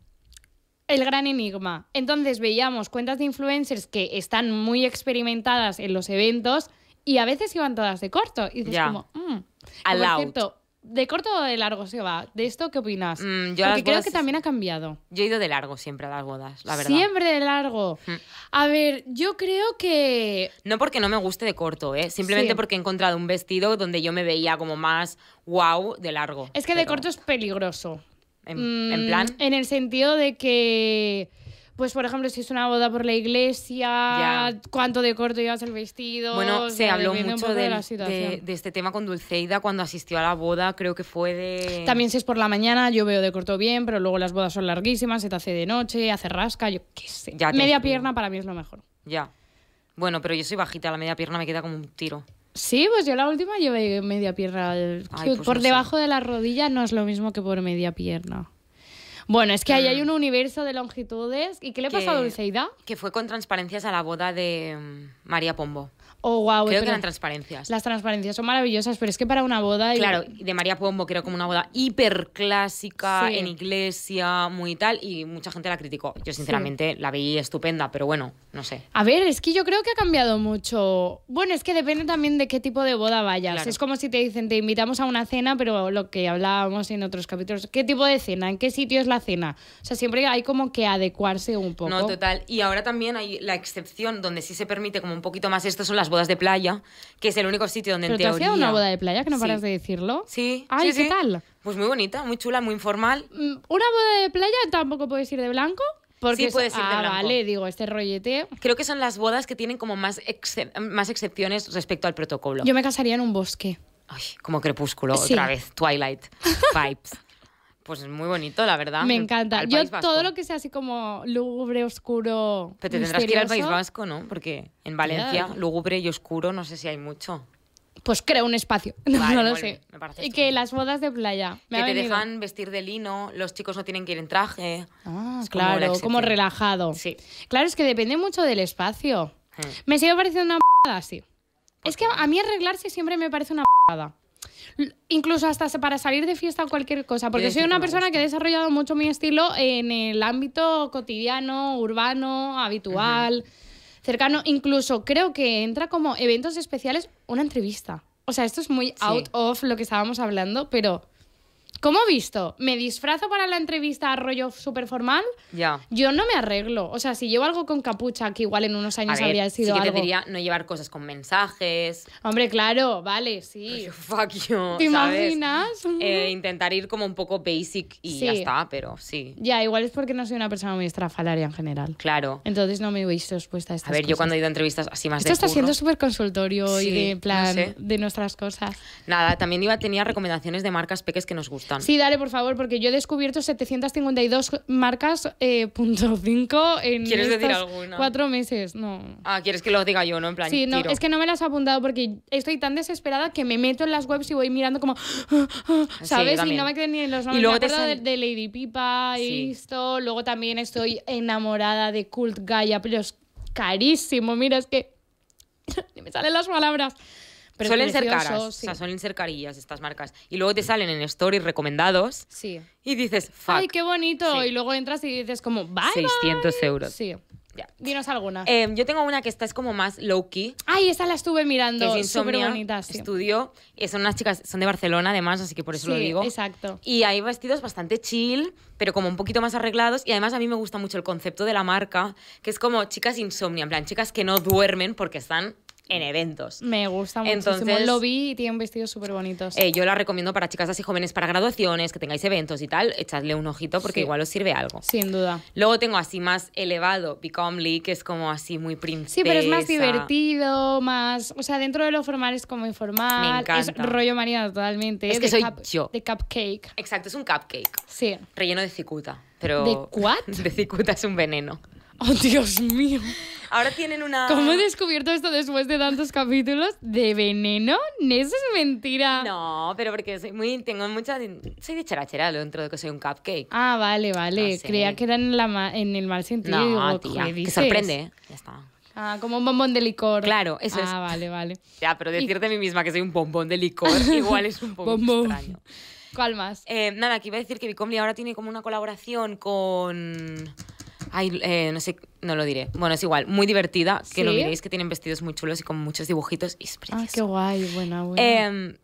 el gran enigma. Entonces veíamos cuentas de influencers que están muy experimentadas en los eventos y a veces iban todas de corto. Y dices como, mm. ¿de corto o de largo se va? ¿De esto qué opinas? Mm, yo Porque creo que también ha cambiado. Yo he ido de largo siempre a las bodas, la verdad. Siempre de largo. Mm. A ver, yo creo que... No porque no me guste de corto, ¿eh? Simplemente porque he encontrado un vestido donde yo me veía como más wow de largo. Es que de corto es peligroso. En, mm, plan. En el sentido de que. Pues, por ejemplo, si es una boda por la iglesia, cuánto de corto llevas el vestido. Bueno, se habló mucho de, este tema con Dulceida cuando asistió a la boda, creo que fue de. También, si es por la mañana, yo veo de corto bien, pero luego las bodas son larguísimas, se te hace de noche, hace rasca, yo qué sé. Media pierna para mí es lo mejor. Ya. Bueno, pero yo soy bajita, la media pierna me queda como un tiro. Sí, pues yo la última llevé media pierna. Pues por debajo de la rodilla no es lo mismo que por media pierna. Bueno, es que ahí hay mm. un universo de longitudes. ¿Y qué le ha a Dulceida? Que fue con transparencias a la boda de mm, María Pombo. Oh, creo que eran transparencias. Las transparencias son maravillosas, pero es que para una boda. Claro, de María Pombo, que como una boda hiper clásica, en iglesia, muy tal, y mucha gente la criticó. Yo, sinceramente, la vi estupenda, pero bueno, no sé. A ver, es que yo creo que ha cambiado mucho. Bueno, es que depende también de qué tipo de boda vayas. Es como si te dicen, te invitamos a una cena, pero lo que hablábamos en otros capítulos, ¿qué tipo de cena? ¿En qué sitio es la cena? O sea, siempre hay como que adecuarse un poco. No, total. Y ahora también hay la excepción donde sí se permite como un poquito más esto son las bodas de playa, que es el único sitio donde ¿Pero en teoría... ¿Te una boda de playa que no paras de decirlo? Sí. Ay, ¿qué tal? Pues muy bonita, muy chula, muy informal. Mm, una boda de playa tampoco puedes ir de blanco. Porque sí, puedes ser. de ah, vale, digo, este rollete. Creo que son las bodas que tienen como más, más excepciones respecto al protocolo. Yo me casaría en un bosque. Ay, como crepúsculo, otra vez, Twilight vibes. Pues es muy bonito, la verdad. Me encanta. Yo todo lo que sea así como lúgubre, oscuro. Pero te tendrás que ir al País Vasco, ¿no? Porque en Valencia, lúgubre y oscuro, no sé si hay mucho. Pues creo un espacio. No, lo sé. y que las bodas de playa. Me que te dejan vestir de lino, los chicos no tienen que ir en traje. Ah, claro, como, relajado. Sí. Claro, es que depende mucho del espacio. Eh. Me sigue pareciendo una p***da así. Es que a mí arreglarse siempre me parece una p***da incluso hasta para salir de fiesta o cualquier cosa, porque soy una persona que ha desarrollado mucho mi estilo en el ámbito cotidiano, urbano, habitual, cercano, incluso creo que entra como eventos especiales una entrevista. O sea, esto es muy out of lo que estábamos hablando, pero como visto, me disfrazo para la entrevista a rollo súper formal. Ya. Yo no me arreglo. O sea, si llevo algo con capucha, que igual en unos años habría sido. Sí que te diría no llevar cosas con mensajes. Hombre, claro, vale, sí. fuck ¿Te imaginas? Eh, intentar ir como un poco basic y ya está, pero sí. Ya, igual es porque no soy una persona muy estrafalaria en general. Claro. Entonces no me hubiese expuesta a estas A ver, yo cuando he ido a entrevistas así más de. Esto está siendo súper consultorio y de plan de nuestras cosas. Nada, también iba, tenía recomendaciones de marcas peques que nos gustan Sí, dale, por favor, porque yo he descubierto 752 marcas .5 eh, en ¿Quieres decir cuatro meses. No. Ah, ¿quieres que lo diga yo, no? En plan, sí, no, es que no me las he apuntado porque estoy tan desesperada que me meto en las webs y voy mirando como, ¿sabes? y no me quedan ni los nombres. luego me acuerdo de, Lady Pipa y esto. Luego también estoy enamorada de Cult Gaia, pero es carísimo. Mira, es que... me salen las palabras. Pero suelen ser caras. O sea, suelen ser carillas estas marcas. Y luego te salen en stories recomendados. Sí. Y dices, fuck. ¡Ay, qué bonito! Y luego entras y dices como, 600 euros. Sí. Ya. Dinos alguna. Em, yo tengo una que esta es como más low-key. Ay, esa la estuve mirando. Que es Súper Estudio. Eh, son unas chicas, son de Barcelona además, así que por eso lo digo. exacto. Y hay vestidos bastante chill, pero como un poquito más arreglados. Y además a mí me gusta mucho el concepto de la marca, que es como chicas insomnia, en plan, chicas que no duermen porque están en mm. eventos. Me gusta muchísimo. Entonces, lo vi y tiene un vestido súper bonito. Eh, yo la recomiendo para chicas así jóvenes para graduaciones, que tengáis eventos y tal, echadle un ojito porque igual os sirve algo. Sin duda. Luego tengo así más elevado, Becomely, que es como así muy princesa. Sí, pero es más divertido, más... O sea, dentro de lo formal es como informal. Me encanta. Es rollo Mariana totalmente. Es ¿eh? que soy yo. De cupcake. Exacto, es un cupcake. Sí. Relleno de cicuta. Pero ¿De cuat? De cicuta es un veneno. Oh, Dios mío. Ahora tienen una. ¿Cómo he descubierto esto después de tantos capítulos? ¿De veneno? Eso es mentira. No, pero porque soy muy. Tengo mucha. Soy de charachera dentro de que soy un cupcake. Ah, vale, vale. Creía que era en, la en el mal sentido. No, tía. Que sorprende. Ya está. Ah, como un bombón de licor. Claro, eso ah, es. Ah, vale, vale. Ya, pero decirte a mí misma que soy un bombón de licor igual es un poco extraño. ¿Cuál más? Eh, nada, aquí iba a decir que Bicomli ahora tiene como una colaboración con Ay, eh, no sé, no lo diré. Bueno, es igual, muy divertida, que lo miréis, que tienen vestidos muy chulos y con muchos dibujitos y ah, qué guay, buena, buena.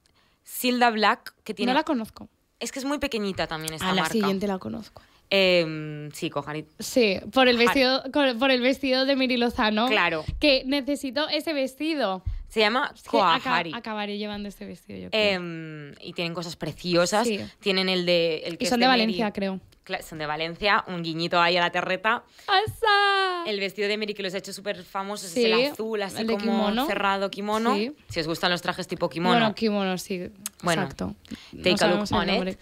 Silda em, Black, que tiene... No la conozco. Es que es muy pequeñita también esta marca. la siguiente la conozco. Em, sí, Kohari. Sí, por el vestido, por el vestido de Miri Lozano. Claro. Que necesito ese vestido. Se llama Kohari. acabaré llevando este vestido yo. Em, y tienen cosas preciosas. Tienen el de. que y son de, Valencia, creo son de Valencia, un guiñito ahí a la terreta. El vestido de Mary que los ha hecho súper famosos es el azul, así como cerrado kimono. Si os gustan los trajes tipo kimono. Bueno, kimono, sí. Bueno, exacto. Take a look on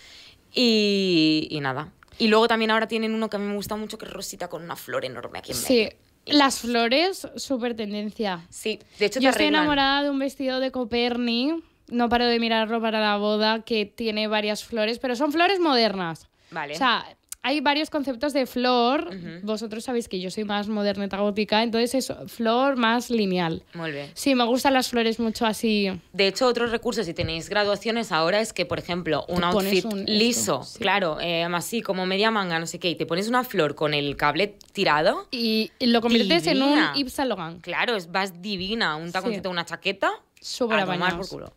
Y, nada. Y luego también ahora tienen uno que a mí me gusta mucho, que es rosita con una flor enorme aquí en Sí, Las flores, súper tendencia. Sí, de hecho Yo estoy enamorada de un vestido de Coperni. No paro de mirarlo para la boda, que tiene varias flores, pero son flores modernas. Vale. O sea, hay varios conceptos de flor. Vosotros sabéis que yo soy más moderneta gótica, entonces es flor más lineal. Muy bien. Sí, me gustan las flores mucho así. De hecho, otros recursos, si tenéis graduaciones ahora, es que, por ejemplo, un outfit liso, claro, eh, así como media manga, no sé qué, y te pones una flor con el cable tirado. Y lo conviertes en un Yves claro es Claro, vas divina, un taconcito, una chaqueta. Súper por culo.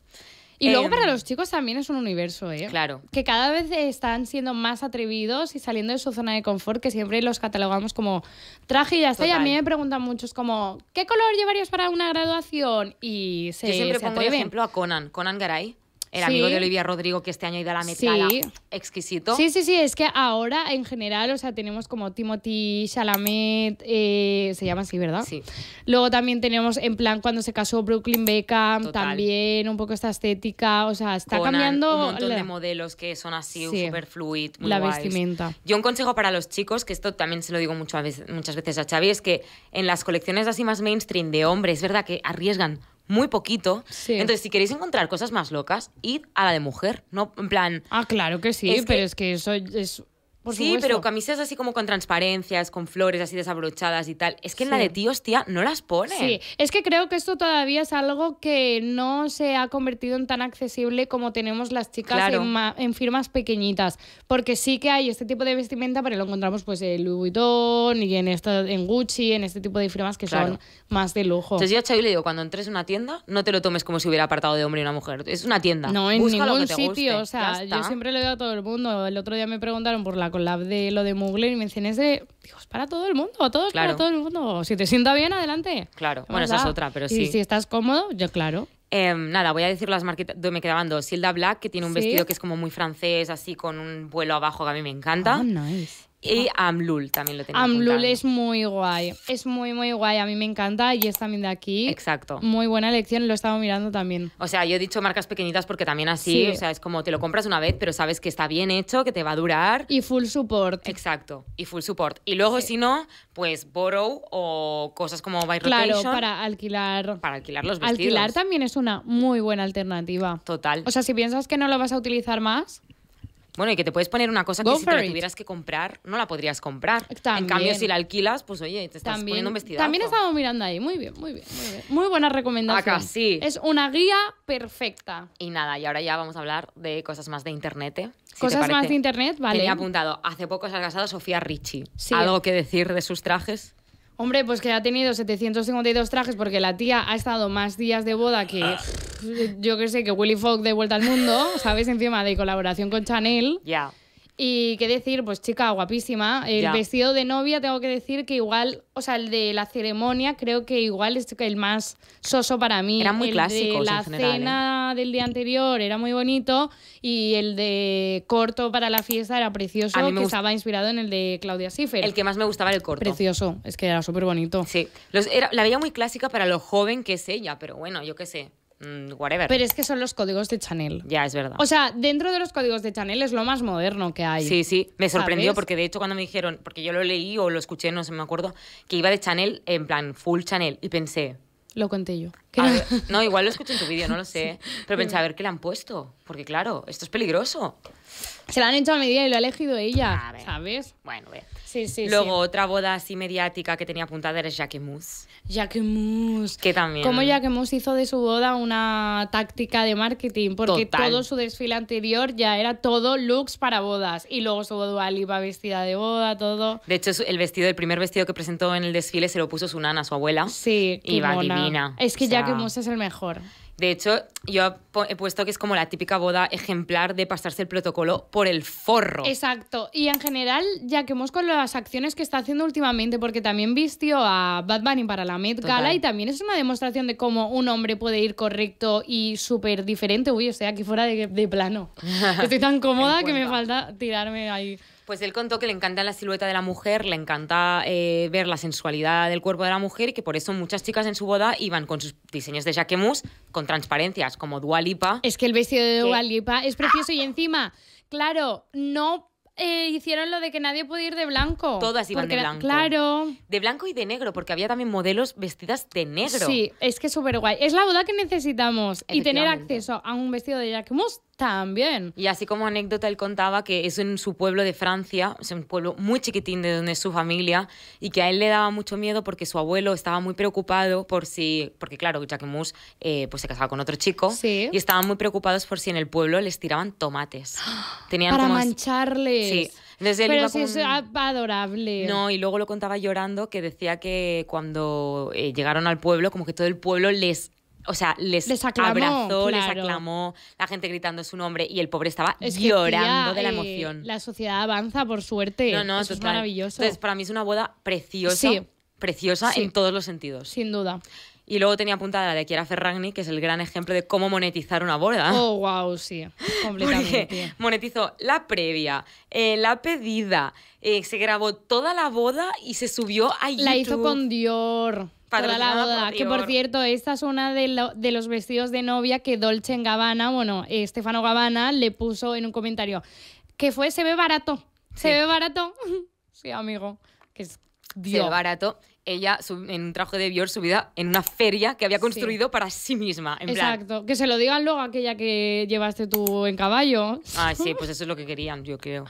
Y luego em, para los chicos también es un universo, ¿eh? Claro. Que cada vez están siendo más atrevidos y saliendo de su zona de confort, que siempre los catalogamos como traje y ya a mí me preguntan muchos como, ¿qué color llevarías para una graduación? Y se Yo siempre pongo ejemplo a Conan, Conan Garay el amigo de Olivia Rodrigo que este año ha ido a la Met sí. exquisito. Sí, sí, sí, es que ahora en general, o sea, tenemos como Timothy Chalamet, eh, se llama así, ¿verdad? Sí. Luego también tenemos en plan cuando se casó Brooklyn Beckham, también un poco esta estética, o sea, está cambiando... Un montón de modelos que son así, super fluid, muy La vestimenta. Yo un consejo para los chicos, que esto también se lo digo mucho veces, muchas veces a Xavi, es que en las colecciones así más mainstream de hombres, es verdad que arriesgan muy poquito. Entonces, si queréis encontrar cosas más locas, id a la de mujer, no en plan... Ah, claro que sí, pero es que eso es sí, pero camisas así como con transparencias, con flores así desabrochadas y tal. Es que en la de tíos, tía, no las pone. Sí, es que creo que esto todavía es algo que no se ha convertido en tan accesible como tenemos las chicas en, firmas pequeñitas. Porque sí que hay este tipo de vestimenta, pero lo encontramos pues en Louis Vuitton y en, esta, en Gucci, en este tipo de firmas que son más de lujo. Entonces yo a Chavi le digo, cuando entres en una tienda, no te lo tomes como si hubiera apartado de hombre y una mujer. Es una tienda. No, en Busca ningún lo que te sitio. O sea, yo siempre le digo a todo el mundo. El otro día me preguntaron por la la de lo de Mugler y menciones de, digo, es para todo el mundo, todos claro. para todo el mundo. Si te sienta bien, adelante. Claro, bueno, esa es otra, pero sí. Y si estás cómodo, yo claro. Em, nada, voy a decir las donde Me quedaban dos. Silda Black, que tiene un vestido que es como muy francés, así con un vuelo abajo que a mí me encanta. Oh, nice. Y ah. Amlul también lo tenía. Amlul es muy guay. Es muy, muy guay. A mí me encanta y es también de aquí. Exacto. Muy buena elección, lo estado mirando también. O sea, yo he dicho marcas pequeñitas porque también así, o sea, es como te lo compras una vez, pero sabes que está bien hecho, que te va a durar. Y full support. Exacto. Y full support. Y luego, si no, pues borrow o cosas como by rotation. Claro, para alquilar. Para alquilar los vestidos. Alquilar también es una muy buena alternativa. Total. O sea, si piensas que no lo vas a utilizar más. Bueno, y que te puedes poner una cosa que si te la tuvieras que comprar, no la podrías comprar. En cambio, si la alquilas, pues oye, te estás poniendo un También estamos mirando ahí. Muy bien, muy bien, muy buenas Muy buena recomendación. Es una guía perfecta. Y nada, y ahora ya vamos a hablar de cosas más de internet. ¿eh? cosas más de internet, vale. he apuntado, hace poco se ha casado Sofía Ricci. ¿Algo que decir de sus trajes? Hombre, pues que ha tenido 752 trajes porque la tía ha estado más días de boda que, ah. yo que sé, que Willy Fogg de vuelta al mundo, ¿sabes? Encima de colaboración con Chanel. Ya. Y qué decir, pues chica, guapísima. El vestido de novia, tengo que decir que igual, o sea, el de la ceremonia, creo que igual es el más soso para mí. Era muy el de la ¿eh? cena del día anterior era muy bonito. Y el de corto para la fiesta era precioso, que estaba inspirado en el de Claudia Schiffer. El que más me gustaba era el corto. Precioso, es que era súper bonito. Sí, era, la veía muy clásica para lo joven que es ella, pero bueno, yo qué sé. Mm, pero es que son los códigos de Chanel. Ya, es verdad. O sea, dentro de los códigos de Chanel es lo más moderno que hay. Sí, sí, me sorprendió porque de hecho cuando me dijeron, porque yo lo leí o lo escuché, no sé, me acuerdo, que iba de Chanel en plan full Chanel y pensé... Lo conté yo. no, igual lo escuché en tu vídeo, no lo sé. Pero pensé, a ver qué le han puesto. Porque claro, esto es peligroso. Se la han hecho a medida y lo ha elegido ella, ¿sabes? Bueno, bien. Sí, sí, Luego, otra boda así mediática que tenía apuntada era Jacquemus. Jacquemus. Que también. Como Jacquemus hizo de su boda una táctica de marketing, porque todo su desfile anterior ya era todo looks para bodas. Y luego su boda iba vestida de boda, todo. De hecho, el vestido, el primer vestido que presentó en el desfile se lo puso su nana, su abuela. Sí. Iba divina. Es que Jacquemus es el mejor. De hecho, yo he puesto que es como la típica boda ejemplar de pasarse el protocolo por el forro. Exacto. Y en general, ya que hemos con las acciones que está haciendo últimamente, porque también vistió a Bad Bunny para la Met Gala y también es una demostración de cómo un hombre puede ir correcto y súper diferente. Uy, estoy aquí fuera de, de plano. Estoy tan cómoda que me falta tirarme ahí. Pues él contó que le encanta la silueta de la mujer, le encanta eh, ver la sensualidad del cuerpo de la mujer y que por eso muchas chicas en su boda iban con sus diseños de Jacquemus con transparencias, como Dualipa. Es que el vestido de Dualipa es precioso y ah. encima, claro, no eh, hicieron lo de que nadie puede ir de blanco. Todas iban de blanco. Claro. De blanco y de negro, porque había también modelos vestidas de negro. Sí, es que súper guay. Es la boda que necesitamos y tener acceso a un vestido de Jacquemus también. Y así como anécdota, él contaba que es en su pueblo de Francia, es un pueblo muy chiquitín de donde es su familia, y que a él le daba mucho miedo porque su abuelo estaba muy preocupado por si, porque claro, Jacquemus eh, pues se casaba con otro chico, sí. y estaban muy preocupados por si en el pueblo les tiraban tomates. Tenían Para mancharles. Sí. Pero es adorable. No, y luego lo contaba llorando que decía que cuando eh, llegaron al pueblo, como que todo el pueblo les o sea, les, abrazó, les aclamó, la gente gritando su nombre y el pobre estaba llorando de la eh, emoción. la sociedad avanza, por suerte. No, no, Eso es maravilloso. Entonces, para mí es una boda preciosa. Preciosa en todos los sentidos. Sin duda. Y luego tenía apuntada la de Kiera Ferragni, que es el gran ejemplo de cómo monetizar una boda. Oh, wow, sí, completamente. monetizó la previa, eh, la pedida, eh, se grabó toda la boda y se subió a YouTube. La hizo con Dior. Toda la boda. que por cierto, esta es una de, los vestidos de novia que Dolce en Gabbana, bueno, Estefano eh, Gabbana le puso en un comentario que fue se ve barato, se ve barato. sí, amigo, que es Dios. Se ve barato ella en un traje de su subida en una feria que había construido para sí misma. Exacto, que se lo digan luego a aquella que llevaste tú en caballo. Ah, sí, pues eso es lo que querían, yo creo.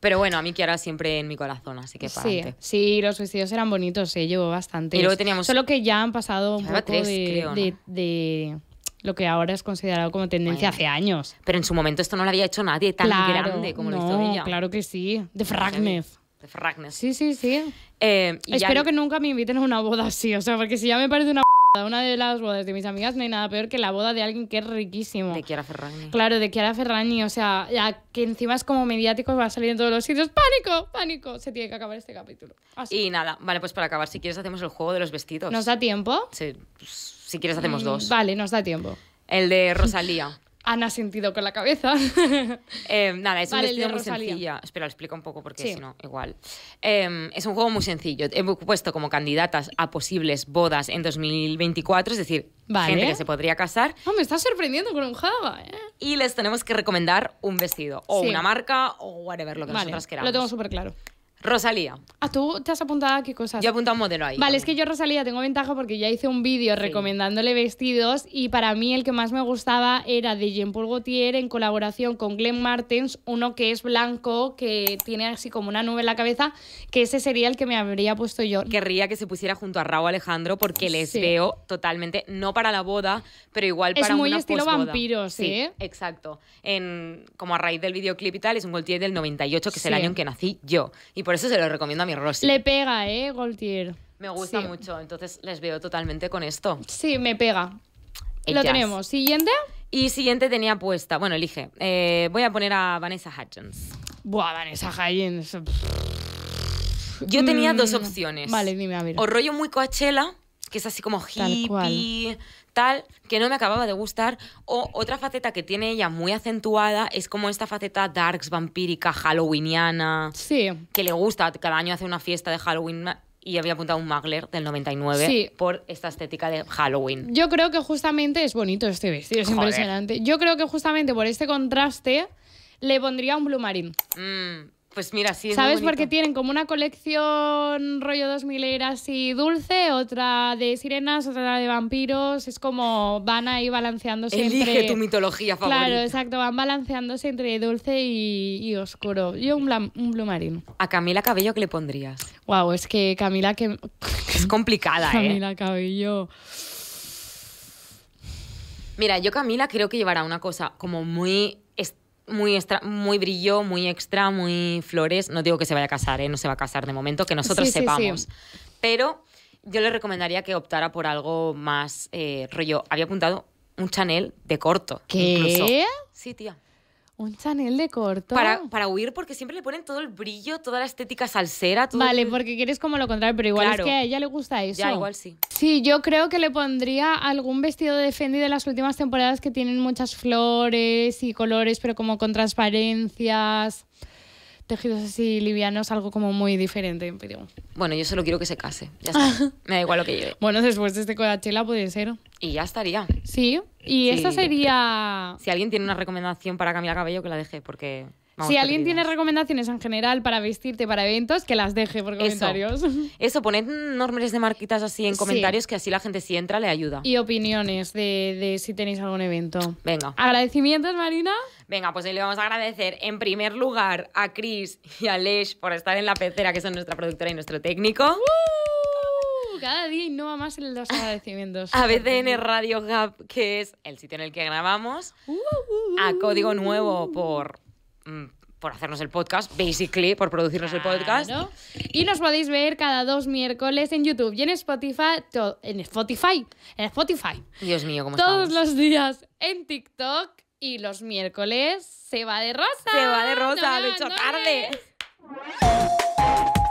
Pero bueno, a mí Kiara siempre en mi corazón, así que para Sí, los vestidos eran bonitos, se llevo llevó bastante. Solo que ya han pasado un poco de, lo que ahora es considerado como tendencia hace años. Pero en su momento esto no lo había hecho nadie tan grande como lo hizo ella. Claro que sí, de pues Fragmez de Sí, sí, sí. Eh, Espero que nunca me inviten a una boda así, o sea, porque si ya me parece una una de las bodas de mis amigas no hay nada peor que la boda de alguien que es riquísimo. De Kiara Ferragni. Claro, de Kiara Ferragni. O sea, ya que encima es como mediático, va a salir en todos los sitios. ¡Pánico! ¡Pánico! Se tiene que acabar este capítulo. Y nada, vale, pues para acabar, si quieres, hacemos el juego de los vestidos. ¿Nos da tiempo? Sí, pues, si quieres, hacemos mm, dos. Vale, nos da tiempo. El de Rosalía. Ana ha sentido con la cabeza. Eh, nada, es un vestido muy sencillo. Espera, explico un poco porque si no, igual. Em, es un juego muy sencillo. He puesto como candidatas a posibles bodas en 2024, es decir, gente que se podría casar. No, ah, me está sorprendiendo con un Java. ¿eh? Y les tenemos que recomendar un vestido, o una marca, o whatever, lo que nosotras queramos. Lo tengo súper claro. Rosalía. Ah, tú te has apuntado a qué cosas. Yo he apuntado un modelo ahí. Vale, es que yo Rosalía tengo ventaja porque ya hice un vídeo recomendándole vestidos y para mí el que más me gustaba era de Jean Paul Gaultier en colaboración con Glenn Martens, uno que es blanco, que tiene así como una nube en la cabeza, que ese sería el que me habría puesto yo. Querría que se pusiera junto a Raúl Alejandro porque les veo totalmente, no para la boda, pero igual para es muy estilo vampiro, vampiros, sí. Exacto. En, como a raíz del videoclip y tal, es un Gaultier del 98, que es el año en que nací yo. Y por por eso se lo recomiendo a mi Rosy. Le pega, ¿eh? Goltier. Me gusta mucho, entonces les veo totalmente con esto. Sí, me pega. Y lo tenemos. ¿Siguiente? Y siguiente tenía puesta. Bueno, elige. Eh, voy a poner a Vanessa Hudgens. Buah, Vanessa Hudgens. Yo tenía dos mm. opciones. Vale, dime a ver. O rollo muy Coachella que es así como hippie, tal, que no me acababa de gustar. O otra faceta que tiene ella muy acentuada es como esta faceta darks, vampírica, halloweeniana. Sí. Que le gusta, cada año hace una fiesta de Halloween y había apuntado un Magler del 99 por esta estética de Halloween. Yo creo que justamente es bonito este vestido, es impresionante. Yo creo que justamente por este contraste le pondría un blue marine. Mm. Pues mira, sí. ¿Sabes? por Porque tienen como una colección rollo 2000 mileras y dulce, otra de sirenas, otra de vampiros. Es como van ahí balanceándose Elige entre. Elige tu mitología favorita. Claro, exacto. Van balanceándose entre dulce y, oscuro. Yo un, un blue marino. ¿A Camila Cabello qué le pondrías? Wow, es que Camila que. Es complicada, ¿eh? Camila Cabello. Mira, yo Camila creo que llevará una cosa como muy muy, extra, muy brillo, muy extra, muy flores. No digo que se vaya a casar, ¿eh? no se va a casar de momento, que nosotros sepamos. Pero yo le recomendaría que optara por algo más eh, rollo. Había apuntado un Chanel de corto. ¿Qué? Sí, tía. Un Chanel de corto. Para, huir, porque siempre le ponen todo el brillo, toda la estética salsera. vale, porque quieres como lo contrario, pero igual es que a ella le gusta eso. Ya, igual sí. Sí, yo creo que le pondría algún vestido de Fendi de las últimas temporadas que tienen muchas flores y colores, pero como con transparencias tejidos así livianos algo como muy diferente, Bueno, yo solo quiero que se case, ya está. Me da igual lo que lleve. Bueno, después de este Coachella puede ser. Y ya estaría. Sí, y eso sería... Si alguien tiene una recomendación para cambiar Cabello, que la deje, porque... Ah, si alguien tiene recomendaciones en general para vestirte para eventos, que las deje por comentarios. Eso, poned nombres de marquitas así en comentarios, que así la gente si entra le ayuda. Y opiniones de, si tenéis algún evento. Venga. Agradecimientos, Marina. Venga, pues le vamos a agradecer en primer lugar a Chris y a Lesh por estar en la pecera, que son nuestra productora y nuestro técnico. ¡Uh! Cada día innova más en los agradecimientos. A BCN Radio Gap, que es el sitio en el que grabamos. Uh, uh, a Código Nuevo por Mm, por hacernos el podcast, basically, por producirnos el podcast. Y nos podéis ver cada dos miércoles en YouTube y en Spotify. En Spotify. En Spotify. Dios mío, ¿cómo Todos los días en TikTok y los miércoles se va de rosa. Se va de rosa, no, lo he hecho tarde. Eh.